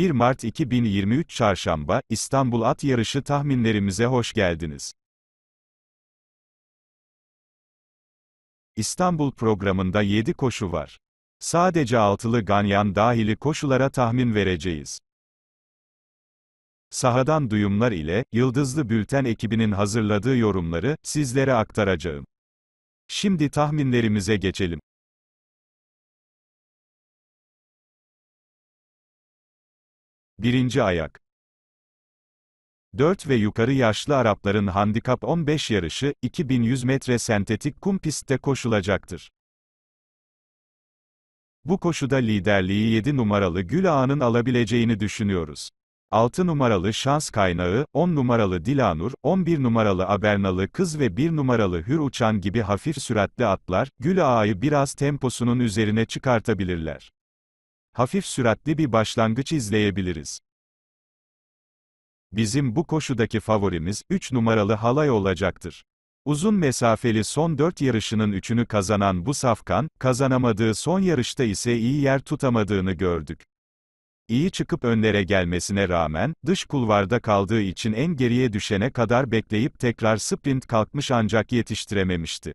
1 Mart 2023 Çarşamba, İstanbul At Yarışı tahminlerimize hoş geldiniz. İstanbul programında 7 koşu var. Sadece altılı ganyan dahili koşulara tahmin vereceğiz. Sahadan duyumlar ile, Yıldızlı Bülten ekibinin hazırladığı yorumları, sizlere aktaracağım. Şimdi tahminlerimize geçelim. Birinci Ayak 4 ve yukarı yaşlı Arapların handikap 15 yarışı, 2100 metre sentetik kum pistte koşulacaktır. Bu koşuda liderliği 7 numaralı Gül Ağa'nın alabileceğini düşünüyoruz. 6 numaralı şans kaynağı, 10 numaralı Dilanur, 11 numaralı Abernalı kız ve 1 numaralı Hür Uçan gibi hafif süratli atlar, Gül Ağa'yı biraz temposunun üzerine çıkartabilirler hafif süratli bir başlangıç izleyebiliriz. Bizim bu koşudaki favorimiz 3 numaralı halay olacaktır. Uzun mesafeli son 4 yarışının 3'ünü kazanan bu Safkan, kazanamadığı son yarışta ise iyi yer tutamadığını gördük. İyi çıkıp önlere gelmesine rağmen, dış kulvarda kaldığı için en geriye düşene kadar bekleyip tekrar sprint kalkmış ancak yetiştirememişti.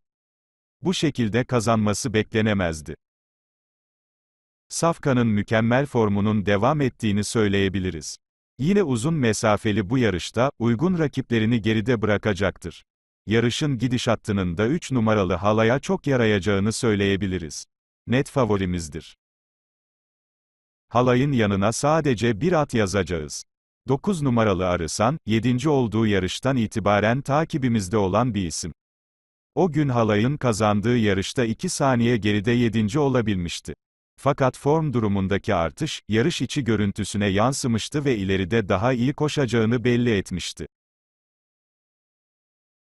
Bu şekilde kazanması beklenemezdi. Safkan'ın mükemmel formunun devam ettiğini söyleyebiliriz. Yine uzun mesafeli bu yarışta, uygun rakiplerini geride bırakacaktır. Yarışın gidişattının da 3 numaralı halaya çok yarayacağını söyleyebiliriz. Net favorimizdir. Halayın yanına sadece bir at yazacağız. 9 numaralı Arısan, 7. olduğu yarıştan itibaren takibimizde olan bir isim. O gün halayın kazandığı yarışta 2 saniye geride 7. olabilmişti. Fakat form durumundaki artış, yarış içi görüntüsüne yansımıştı ve ileride daha iyi koşacağını belli etmişti.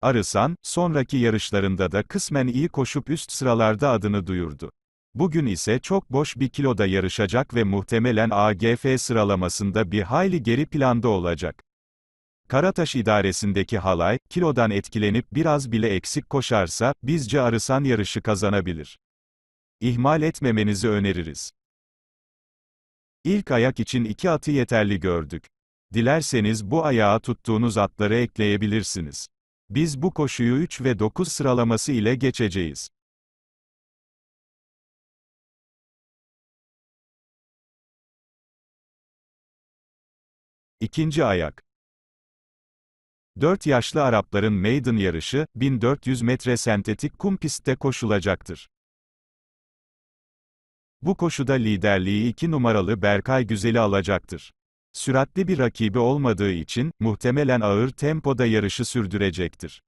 Arısan, sonraki yarışlarında da kısmen iyi koşup üst sıralarda adını duyurdu. Bugün ise çok boş bir kiloda yarışacak ve muhtemelen AGF sıralamasında bir hayli geri planda olacak. Karataş idaresindeki halay, kilodan etkilenip biraz bile eksik koşarsa, bizce Arısan yarışı kazanabilir ihmal etmemenizi öneririz. İlk ayak için iki atı yeterli gördük. Dilerseniz bu ayağa tuttuğunuz atları ekleyebilirsiniz. Biz bu koşuyu 3 ve 9 sıralaması ile geçeceğiz. İkinci ayak. 4 yaşlı Arapların Maiden yarışı, 1400 metre sentetik kum pistte koşulacaktır. Bu koşuda liderliği iki numaralı Berkay Güzel'i alacaktır. Süratli bir rakibi olmadığı için, muhtemelen ağır tempoda yarışı sürdürecektir.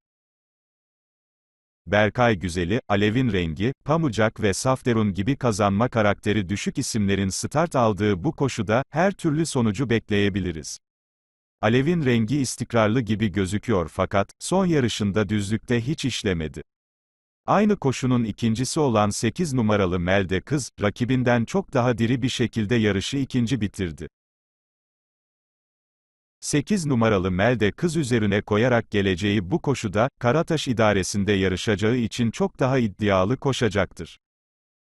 Berkay Güzel'i, Alev'in rengi, Pamucak ve Safderun gibi kazanma karakteri düşük isimlerin start aldığı bu koşuda, her türlü sonucu bekleyebiliriz. Alev'in rengi istikrarlı gibi gözüküyor fakat, son yarışında düzlükte hiç işlemedi. Aynı koşunun ikincisi olan 8 numaralı Melde Kız, rakibinden çok daha diri bir şekilde yarışı ikinci bitirdi. 8 numaralı Melde Kız üzerine koyarak geleceği bu koşuda, Karataş idaresinde yarışacağı için çok daha iddialı koşacaktır.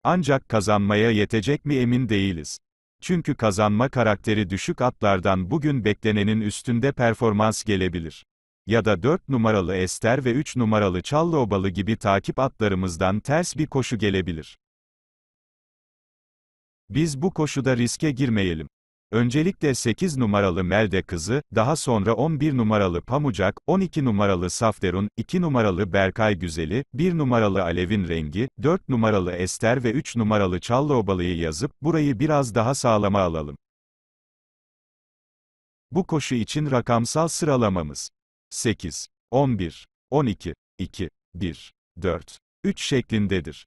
Ancak kazanmaya yetecek mi emin değiliz. Çünkü kazanma karakteri düşük atlardan bugün beklenenin üstünde performans gelebilir ya da 4 numaralı Ester ve 3 numaralı Çallı gibi takip atlarımızdan ters bir koşu gelebilir. Biz bu koşuda riske girmeyelim. Öncelikle 8 numaralı Melde kızı, daha sonra 11 numaralı Pamucak, 12 numaralı Safderun, 2 numaralı Berkay Güzeli, 1 numaralı Alev'in rengi, 4 numaralı Ester ve 3 numaralı Çallıobalı'yı yazıp, burayı biraz daha sağlama alalım. Bu koşu için rakamsal sıralamamız 8, 11, 12, 2, 1, 4, 3 şeklindedir.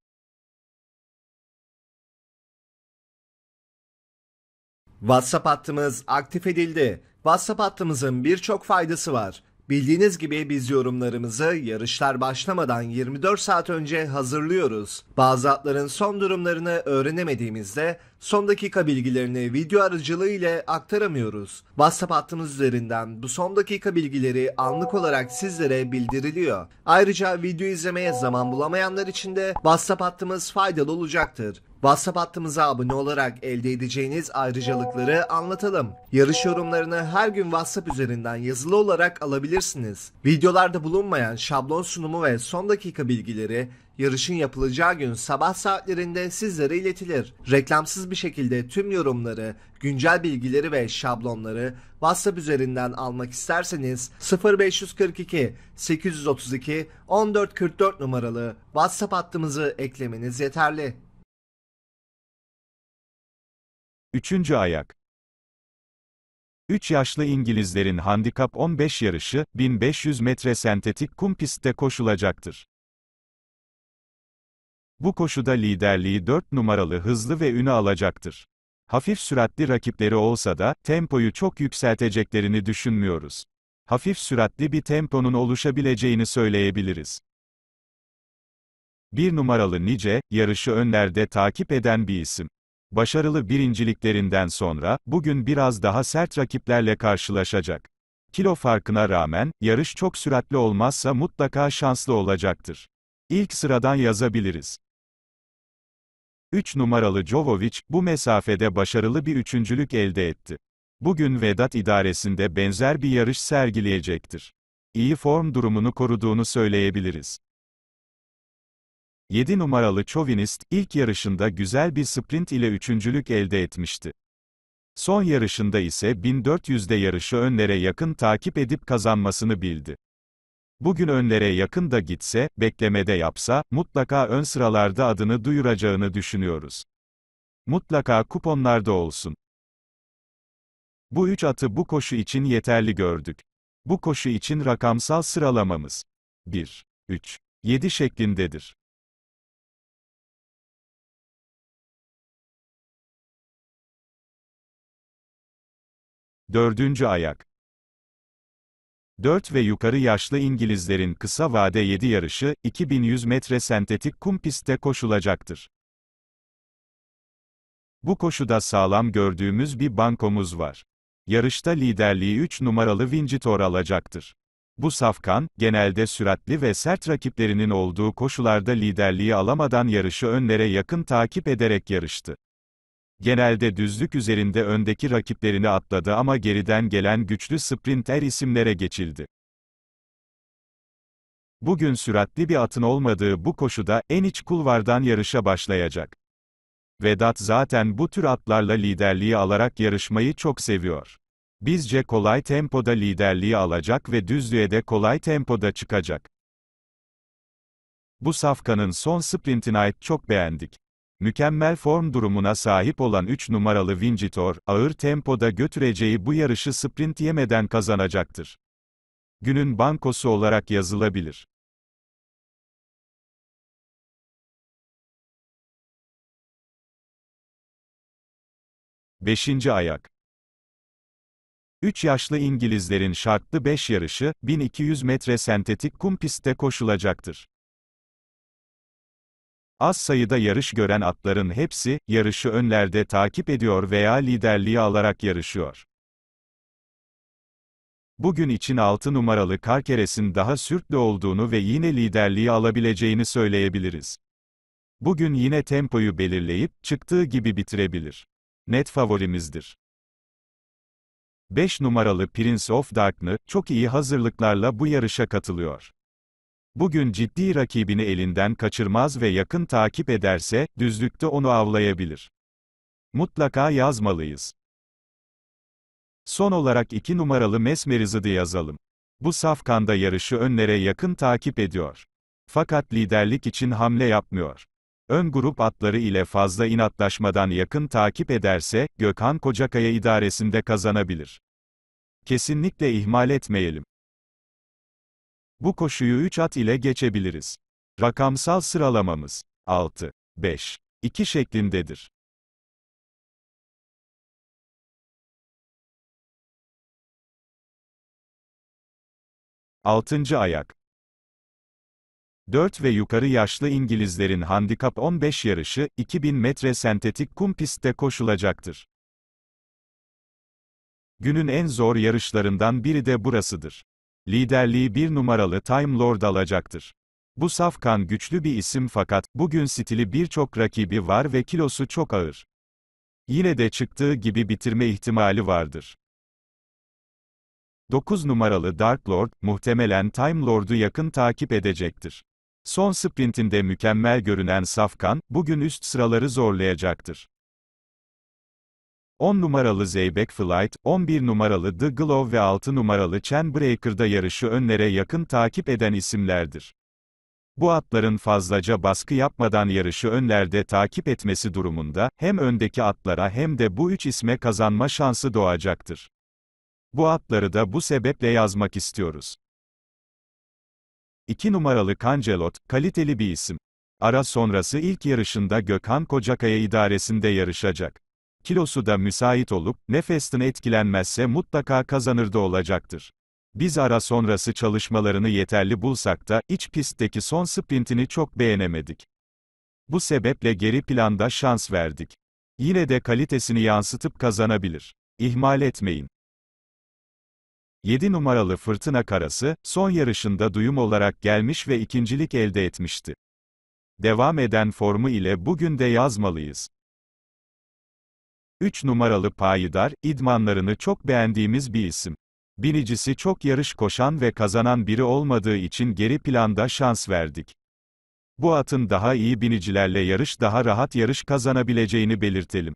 WhatsApp hattımız aktif edildi. WhatsApp hattımızın birçok faydası var. Bildiğiniz gibi biz yorumlarımızı yarışlar başlamadan 24 saat önce hazırlıyoruz. Bazı atların son durumlarını öğrenemediğimizde son dakika bilgilerini video aracılığı ile aktaramıyoruz. WhatsApp hattımız üzerinden bu son dakika bilgileri anlık olarak sizlere bildiriliyor. Ayrıca video izlemeye zaman bulamayanlar için de WhatsApp hattımız faydalı olacaktır. WhatsApp hattımıza abone olarak elde edeceğiniz ayrıcalıkları anlatalım. Yarış yorumlarını her gün WhatsApp üzerinden yazılı olarak alabilirsiniz. Videolarda bulunmayan şablon sunumu ve son dakika bilgileri yarışın yapılacağı gün sabah saatlerinde sizlere iletilir. Reklamsız bir şekilde tüm yorumları, güncel bilgileri ve şablonları WhatsApp üzerinden almak isterseniz 0542 832 1444 numaralı WhatsApp hattımızı eklemeniz yeterli. Üçüncü ayak. 3 yaşlı İngilizlerin handikap 15 yarışı, 1500 metre sentetik kum pistte koşulacaktır. Bu koşuda liderliği 4 numaralı hızlı ve ünü alacaktır. Hafif süratli rakipleri olsa da, tempoyu çok yükselteceklerini düşünmüyoruz. Hafif süratli bir temponun oluşabileceğini söyleyebiliriz. 1 numaralı Nice, yarışı önlerde takip eden bir isim başarılı birinciliklerinden sonra, bugün biraz daha sert rakiplerle karşılaşacak. Kilo farkına rağmen, yarış çok süratli olmazsa mutlaka şanslı olacaktır. İlk sıradan yazabiliriz. 3 numaralı Jovovic, bu mesafede başarılı bir üçüncülük elde etti. Bugün Vedat idaresinde benzer bir yarış sergileyecektir. İyi form durumunu koruduğunu söyleyebiliriz. 7 numaralı Chauvinist, ilk yarışında güzel bir sprint ile üçüncülük elde etmişti. Son yarışında ise 1400'de yarışı önlere yakın takip edip kazanmasını bildi. Bugün önlere yakın da gitse, beklemede yapsa, mutlaka ön sıralarda adını duyuracağını düşünüyoruz. Mutlaka kuponlarda olsun. Bu üç atı bu koşu için yeterli gördük. Bu koşu için rakamsal sıralamamız 1, 3, 7 şeklindedir. Dördüncü ayak. 4 ve yukarı yaşlı İngilizlerin kısa vade 7 yarışı, 2100 metre sentetik kum pistte koşulacaktır. Bu koşuda sağlam gördüğümüz bir bankomuz var. Yarışta liderliği 3 numaralı Vincitor alacaktır. Bu safkan, genelde süratli ve sert rakiplerinin olduğu koşularda liderliği alamadan yarışı önlere yakın takip ederek yarıştı. Genelde düzlük üzerinde öndeki rakiplerini atladı ama geriden gelen güçlü sprinter isimlere geçildi. Bugün süratli bir atın olmadığı bu koşuda, en iç kulvardan yarışa başlayacak. Vedat zaten bu tür atlarla liderliği alarak yarışmayı çok seviyor. Bizce kolay tempoda liderliği alacak ve düzlüğe de kolay tempoda çıkacak. Bu safkanın son sprintini ait çok beğendik. Mükemmel form durumuna sahip olan 3 numaralı Vincitor, ağır tempoda götüreceği bu yarışı sprint yemeden kazanacaktır. Günün bankosu olarak yazılabilir. Beşinci ayak 3 yaşlı İngilizlerin şartlı 5 yarışı, 1200 metre sentetik kum pistte koşulacaktır. Az sayıda yarış gören atların hepsi, yarışı önlerde takip ediyor veya liderliği alarak yarışıyor. Bugün için 6 numaralı Karkeres'in daha sürtlü olduğunu ve yine liderliği alabileceğini söyleyebiliriz. Bugün yine tempoyu belirleyip, çıktığı gibi bitirebilir. Net favorimizdir. 5 numaralı Prince of Darkness, çok iyi hazırlıklarla bu yarışa katılıyor. Bugün ciddi rakibini elinden kaçırmaz ve yakın takip ederse, düzlükte onu avlayabilir. Mutlaka yazmalıyız. Son olarak iki numaralı Mesmerizid'i yazalım. Bu safkanda yarışı önlere yakın takip ediyor. Fakat liderlik için hamle yapmıyor. Ön grup atları ile fazla inatlaşmadan yakın takip ederse, Gökhan Kocakaya idaresinde kazanabilir. Kesinlikle ihmal etmeyelim. Bu koşuyu 3 at ile geçebiliriz. Rakamsal sıralamamız 6, 5, 2 şeklindedir. Altıncı ayak 4 ve yukarı yaşlı İngilizlerin Handikap 15 yarışı, 2000 metre sentetik kum pistte koşulacaktır. Günün en zor yarışlarından biri de burasıdır liderliği bir numaralı Time Lord alacaktır. Bu Safkan güçlü bir isim fakat, bugün stili birçok rakibi var ve kilosu çok ağır. Yine de çıktığı gibi bitirme ihtimali vardır. 9 numaralı Dark Lord, muhtemelen Time Lord'u yakın takip edecektir. Son sprintinde mükemmel görünen Safkan, bugün üst sıraları zorlayacaktır. 10 numaralı Zeybek Flight, 11 numaralı The Glove ve 6 numaralı Chen Breaker'da yarışı önlere yakın takip eden isimlerdir. Bu atların fazlaca baskı yapmadan yarışı önlerde takip etmesi durumunda, hem öndeki atlara hem de bu üç isme kazanma şansı doğacaktır. Bu atları da bu sebeple yazmak istiyoruz. 2 numaralı Kancelot, kaliteli bir isim. Ara sonrası ilk yarışında Gökhan Kocakaya idaresinde yarışacak kilosu da müsait olup, nefesten etkilenmezse mutlaka kazanır da olacaktır. Biz ara sonrası çalışmalarını yeterli bulsak da, iç pistteki son sprintini çok beğenemedik. Bu sebeple geri planda şans verdik. Yine de kalitesini yansıtıp kazanabilir. İhmal etmeyin. 7 numaralı fırtına karası, son yarışında duyum olarak gelmiş ve ikincilik elde etmişti. Devam eden formu ile bugün de yazmalıyız. 3 numaralı payidar, idmanlarını çok beğendiğimiz bir isim. Binicisi çok yarış koşan ve kazanan biri olmadığı için geri planda şans verdik. Bu atın daha iyi binicilerle yarış daha rahat yarış kazanabileceğini belirtelim.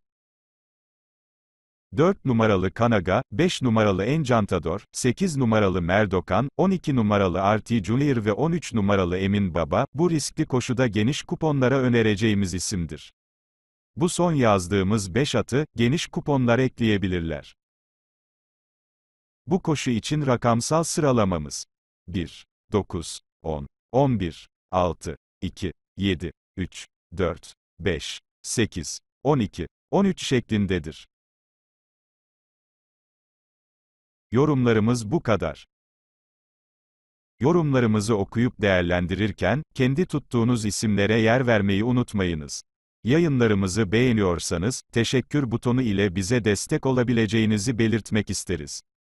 4 numaralı Kanaga, 5 numaralı Enjantador, 8 numaralı Merdokan, 12 numaralı Arti Junior ve 13 numaralı Emin Baba, bu riskli koşuda geniş kuponlara önereceğimiz isimdir. Bu son yazdığımız 5 atı, geniş kuponlar ekleyebilirler. Bu koşu için rakamsal sıralamamız 1, 9, 10, 11, 6, 2, 7, 3, 4, 5, 8, 12, 13 şeklindedir. Yorumlarımız bu kadar. Yorumlarımızı okuyup değerlendirirken, kendi tuttuğunuz isimlere yer vermeyi unutmayınız. Yayınlarımızı beğeniyorsanız, teşekkür butonu ile bize destek olabileceğinizi belirtmek isteriz.